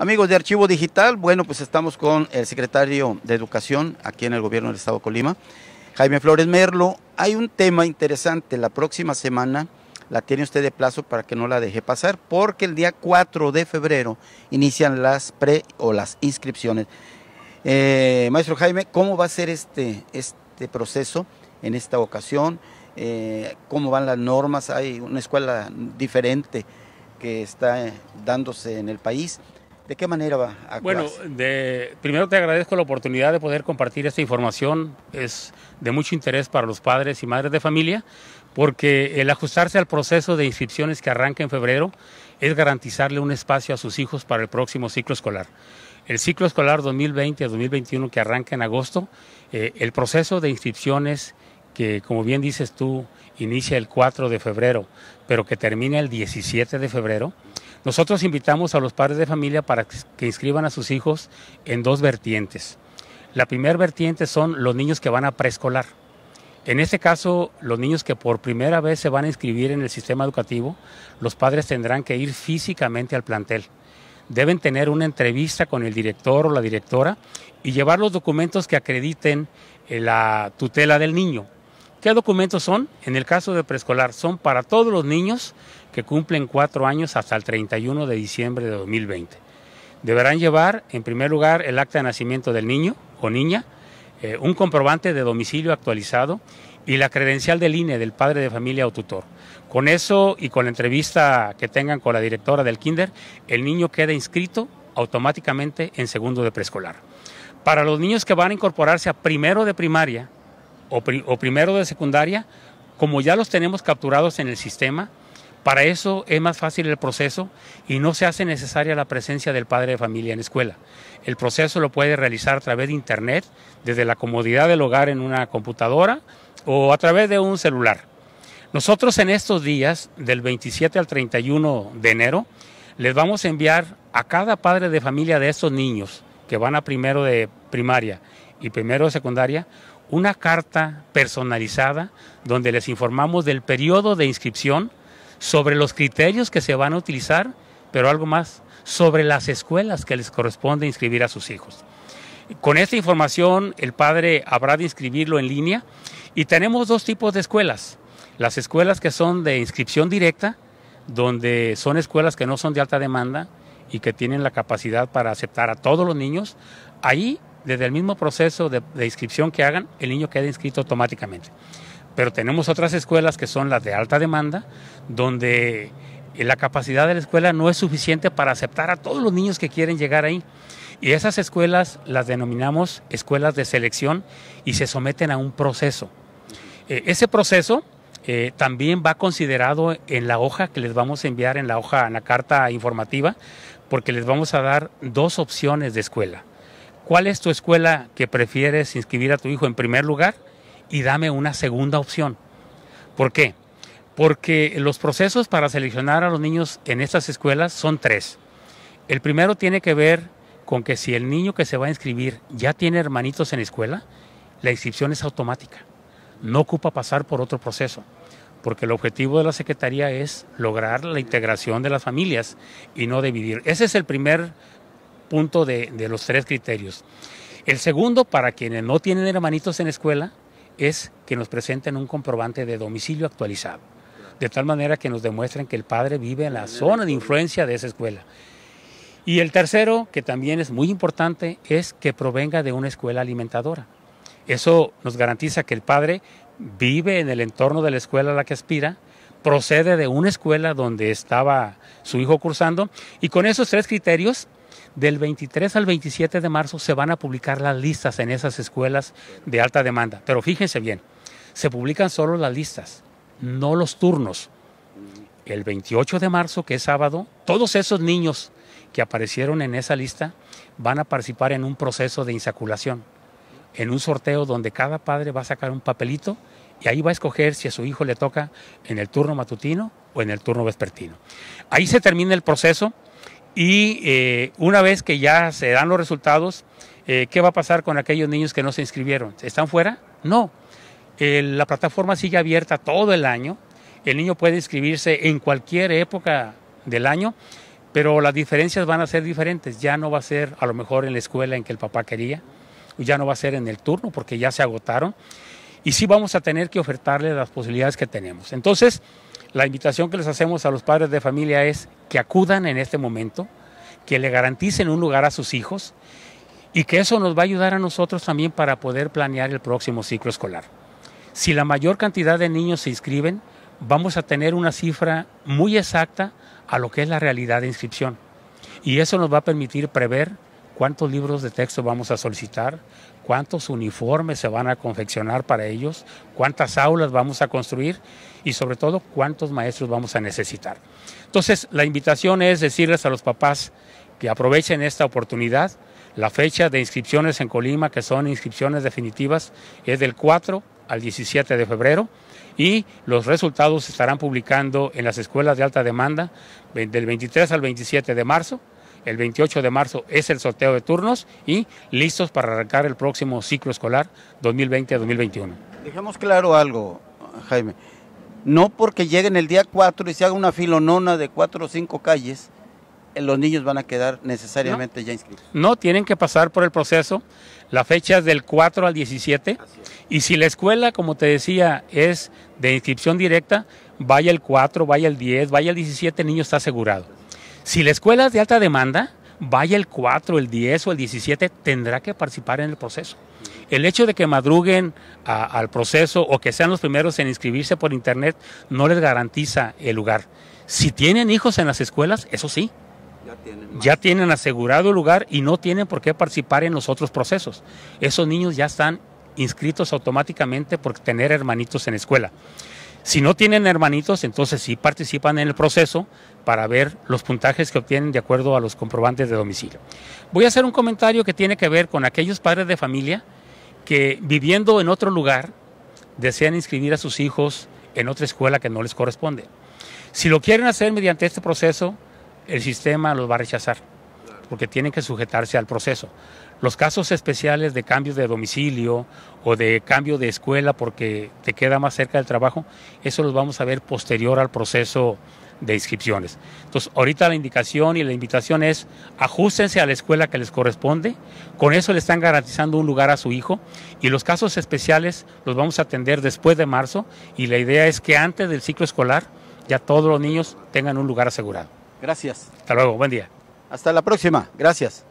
Amigos de Archivo Digital, bueno, pues estamos con el secretario de Educación aquí en el gobierno del Estado de Colima, Jaime Flores Merlo. Hay un tema interesante, la próxima semana la tiene usted de plazo para que no la deje pasar, porque el día 4 de febrero inician las pre o las inscripciones. Eh, maestro Jaime, ¿cómo va a ser este, este proceso en esta ocasión? Eh, ¿Cómo van las normas? Hay una escuela diferente que está eh, dándose en el país. ¿De qué manera va a Bueno, primero te agradezco la oportunidad de poder compartir esta información. Es de mucho interés para los padres y madres de familia, porque el ajustarse al proceso de inscripciones que arranca en febrero es garantizarle un espacio a sus hijos para el próximo ciclo escolar. El ciclo escolar 2020-2021 que arranca en agosto, eh, el proceso de inscripciones que, como bien dices tú, inicia el 4 de febrero, pero que termina el 17 de febrero, nosotros invitamos a los padres de familia para que inscriban a sus hijos en dos vertientes. La primera vertiente son los niños que van a preescolar. En este caso, los niños que por primera vez se van a inscribir en el sistema educativo, los padres tendrán que ir físicamente al plantel. Deben tener una entrevista con el director o la directora y llevar los documentos que acrediten eh, la tutela del niño. ¿Qué documentos son? En el caso de preescolar, son para todos los niños que cumplen cuatro años hasta el 31 de diciembre de 2020. Deberán llevar, en primer lugar, el acta de nacimiento del niño o niña, eh, un comprobante de domicilio actualizado y la credencial del INE del padre de familia o tutor. Con eso y con la entrevista que tengan con la directora del kinder, el niño queda inscrito automáticamente en segundo de preescolar. Para los niños que van a incorporarse a primero de primaria o primero de secundaria, como ya los tenemos capturados en el sistema, para eso es más fácil el proceso y no se hace necesaria la presencia del padre de familia en escuela. El proceso lo puede realizar a través de Internet, desde la comodidad del hogar en una computadora o a través de un celular. Nosotros en estos días, del 27 al 31 de enero, les vamos a enviar a cada padre de familia de estos niños que van a primero de primaria y primero de secundaria una carta personalizada donde les informamos del periodo de inscripción sobre los criterios que se van a utilizar, pero algo más, sobre las escuelas que les corresponde inscribir a sus hijos. Con esta información el padre habrá de inscribirlo en línea y tenemos dos tipos de escuelas. Las escuelas que son de inscripción directa, donde son escuelas que no son de alta demanda y que tienen la capacidad para aceptar a todos los niños, ahí desde el mismo proceso de, de inscripción que hagan, el niño queda inscrito automáticamente. Pero tenemos otras escuelas que son las de alta demanda, donde la capacidad de la escuela no es suficiente para aceptar a todos los niños que quieren llegar ahí. Y esas escuelas las denominamos escuelas de selección y se someten a un proceso. Eh, ese proceso eh, también va considerado en la hoja que les vamos a enviar, en la hoja, en la carta informativa, porque les vamos a dar dos opciones de escuela. ¿Cuál es tu escuela que prefieres inscribir a tu hijo en primer lugar? y dame una segunda opción. ¿Por qué? Porque los procesos para seleccionar a los niños en estas escuelas son tres. El primero tiene que ver con que si el niño que se va a inscribir ya tiene hermanitos en escuela, la inscripción es automática. No ocupa pasar por otro proceso, porque el objetivo de la Secretaría es lograr la integración de las familias y no dividir. Ese es el primer punto de, de los tres criterios. El segundo, para quienes no tienen hermanitos en escuela, es que nos presenten un comprobante de domicilio actualizado, de tal manera que nos demuestren que el padre vive en la zona de influencia de esa escuela. Y el tercero, que también es muy importante, es que provenga de una escuela alimentadora. Eso nos garantiza que el padre vive en el entorno de la escuela a la que aspira, procede de una escuela donde estaba su hijo cursando, y con esos tres criterios del 23 al 27 de marzo se van a publicar las listas en esas escuelas de alta demanda. Pero fíjense bien, se publican solo las listas, no los turnos. El 28 de marzo, que es sábado, todos esos niños que aparecieron en esa lista van a participar en un proceso de insaculación, en un sorteo donde cada padre va a sacar un papelito y ahí va a escoger si a su hijo le toca en el turno matutino o en el turno vespertino. Ahí se termina el proceso y eh, una vez que ya se dan los resultados, eh, ¿qué va a pasar con aquellos niños que no se inscribieron? ¿Están fuera? No. la plataforma sigue abierta todo el año. El niño puede inscribirse en cualquier época del año, pero las diferencias van a ser diferentes. Ya no va a ser a lo mejor en la escuela en que el papá quería, ya no va a ser en el turno porque ya se agotaron y sí vamos a tener que ofertarle las posibilidades que tenemos. Entonces, la invitación que les hacemos a los padres de familia es que acudan en este momento, que le garanticen un lugar a sus hijos y que eso nos va a ayudar a nosotros también para poder planear el próximo ciclo escolar. Si la mayor cantidad de niños se inscriben, vamos a tener una cifra muy exacta a lo que es la realidad de inscripción. Y eso nos va a permitir prever cuántos libros de texto vamos a solicitar, cuántos uniformes se van a confeccionar para ellos, cuántas aulas vamos a construir y sobre todo cuántos maestros vamos a necesitar. Entonces, la invitación es decirles a los papás que aprovechen esta oportunidad. La fecha de inscripciones en Colima, que son inscripciones definitivas, es del 4 al 17 de febrero y los resultados se estarán publicando en las escuelas de alta demanda del 23 al 27 de marzo el 28 de marzo es el sorteo de turnos y listos para arrancar el próximo ciclo escolar 2020-2021. Dejemos claro algo, Jaime. No porque lleguen el día 4 y se haga una filonona de cuatro o cinco calles, eh, los niños van a quedar necesariamente ya inscritos. No, tienen que pasar por el proceso. La fecha es del 4 al 17. Y si la escuela, como te decía, es de inscripción directa, vaya el 4, vaya el 10, vaya el 17, el niño está asegurado. Si la escuela es de alta demanda, vaya el 4, el 10 o el 17, tendrá que participar en el proceso. El hecho de que madruguen al proceso o que sean los primeros en inscribirse por internet no les garantiza el lugar. Si tienen hijos en las escuelas, eso sí, ya tienen, ya tienen, asegurado el lugar y no tienen por qué participar en los otros procesos. Esos niños ya están inscritos automáticamente por tener hermanitos en escuela. Si no tienen hermanitos, entonces sí participan en el proceso para ver los puntajes que obtienen de acuerdo a los comprobantes de domicilio. Voy a hacer un comentario que tiene que ver con aquellos padres de familia que viviendo en otro lugar desean inscribir a sus hijos en otra escuela que no les corresponde. Si lo quieren hacer mediante este proceso, el sistema los va a rechazar, porque tienen que sujetarse al proceso. Los casos especiales de cambios de domicilio o de cambio de escuela porque te queda más cerca del trabajo, eso los vamos a ver posterior al proceso de inscripciones. Entonces, ahorita la indicación y la invitación es ajustense a la escuela que les corresponde, con eso le están garantizando un lugar a su hijo y los casos especiales los vamos a atender después de marzo y la idea es que antes del ciclo escolar ya todos los niños tengan un lugar asegurado. Gracias. Hasta luego, buen día. Hasta la próxima, gracias.